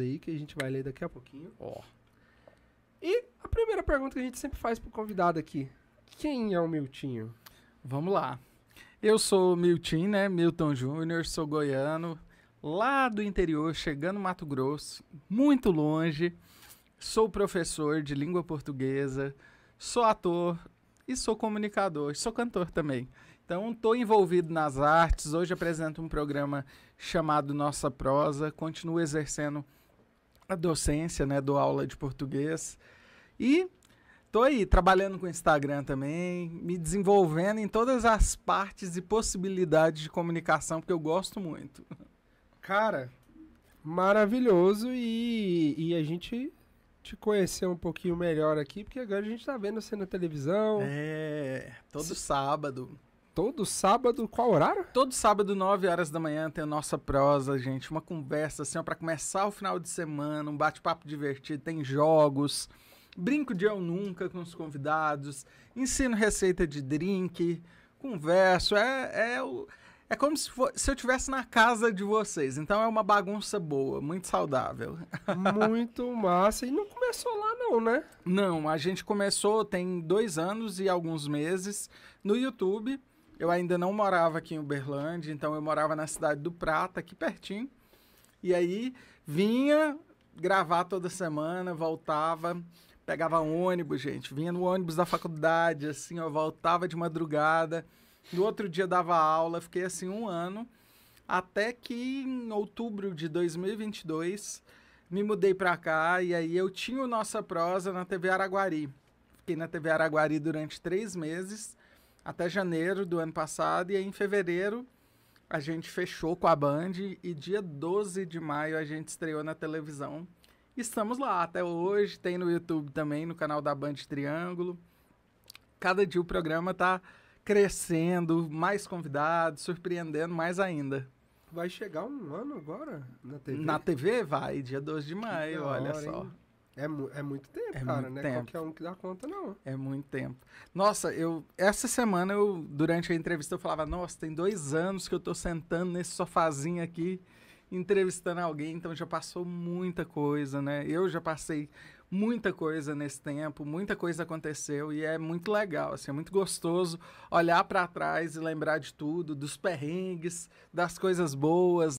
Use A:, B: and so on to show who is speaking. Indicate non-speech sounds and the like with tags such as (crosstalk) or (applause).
A: aí que a gente vai ler daqui a pouquinho. Ó. E a primeira pergunta que a gente sempre faz pro
B: convidado aqui: quem é o Miltinho? Vamos lá. Eu sou o Miltinho, né? Milton Júnior, sou goiano, lá do interior, chegando Mato Grosso, muito longe. Sou professor de língua portuguesa, sou ator e sou comunicador, sou cantor também. Então, estou envolvido nas artes. Hoje apresento um programa chamado Nossa Prosa. Continuo exercendo a docência, né? Dou aula de português. E tô aí trabalhando com Instagram também, me desenvolvendo em todas as partes e possibilidades de comunicação, porque eu gosto muito.
A: Cara, maravilhoso e, e a gente te conhecer um pouquinho melhor aqui, porque agora a gente tá vendo você
B: na televisão. É, todo se, sábado. Todo sábado, qual horário? Todo sábado, 9 horas da manhã, tem a nossa prosa, gente. Uma conversa assim, ó, pra começar o final de semana, um bate-papo divertido, tem jogos, brinco de eu nunca com os convidados, ensino receita de drink, converso. É, é, é como se, for, se eu tivesse na casa de vocês. Então é uma bagunça boa, muito saudável. (laughs) Muito massa. E não começou lá, não, né? Não, a gente começou tem dois anos e alguns meses no YouTube. Eu ainda não morava aqui em Uberlândia, então eu morava na cidade do Prata, aqui pertinho. E aí vinha gravar toda semana, voltava, pegava ônibus, gente. Vinha no ônibus da faculdade, assim, eu voltava de madrugada. No outro dia dava aula, fiquei assim um ano. Até que em outubro de 2022 me mudei para cá e aí eu tinha o Nossa Prosa na TV Araguari. Fiquei na TV Araguari durante três meses até janeiro do ano passado, e aí em fevereiro a gente fechou com a Band e dia 12 de maio a gente estreou na televisão. Estamos lá até hoje, tem no YouTube também, no canal da Band Triângulo. Cada dia o programa tá crescendo, mais convidados, surpreendendo mais ainda.
A: Vai chegar um ano agora na TV? Na
B: TV vai, dia 12 de maio, hora, olha só. Hein? É, é muito tempo, é cara, muito né? Tempo.
A: Qualquer um que dá conta, não.
B: É muito tempo. Nossa, eu. Essa semana eu, durante a entrevista, eu falava, nossa, tem dois anos que eu tô sentando nesse sofazinho aqui, entrevistando alguém, então já passou muita coisa, né? Eu já passei muita coisa nesse tempo, muita coisa aconteceu e é muito legal, assim, é muito gostoso olhar para trás e lembrar de tudo, dos perrengues, das coisas boas,